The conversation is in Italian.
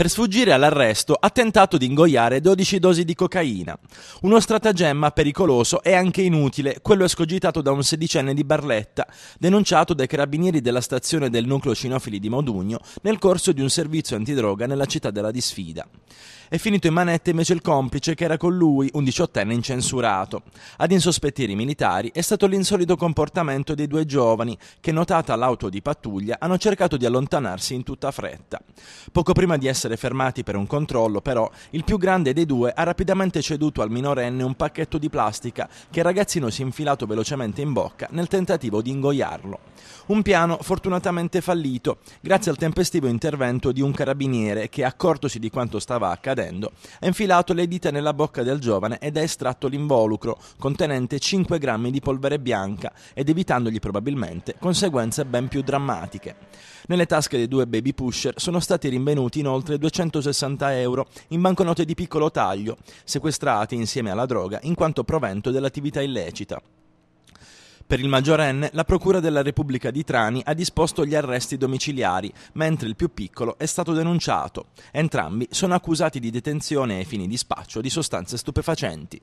Per sfuggire all'arresto ha tentato di ingoiare 12 dosi di cocaina. Uno stratagemma pericoloso e anche inutile, quello escogitato da un sedicenne di Barletta, denunciato dai carabinieri della stazione del nucleo cinofili di Modugno nel corso di un servizio antidroga nella città della disfida. È finito in manette invece il complice che era con lui, un diciottenne incensurato. Ad insospettire i militari è stato l'insolito comportamento dei due giovani che, notata l'auto di pattuglia, hanno cercato di allontanarsi in tutta fretta. Poco prima di essere essere fermati per un controllo, però il più grande dei due ha rapidamente ceduto al minorenne un pacchetto di plastica che il ragazzino si è infilato velocemente in bocca nel tentativo di ingoiarlo. Un piano fortunatamente fallito, grazie al tempestivo intervento di un carabiniere che, accortosi di quanto stava accadendo, ha infilato le dita nella bocca del giovane ed ha estratto l'involucro contenente 5 grammi di polvere bianca ed evitandogli probabilmente conseguenze ben più drammatiche. Nelle tasche dei due baby pusher sono stati rinvenuti inoltre 260 euro in banconote di piccolo taglio, sequestrate insieme alla droga in quanto provento dell'attività illecita. Per il maggiorenne, la Procura della Repubblica di Trani ha disposto gli arresti domiciliari, mentre il più piccolo è stato denunciato. Entrambi sono accusati di detenzione ai fini di spaccio di sostanze stupefacenti.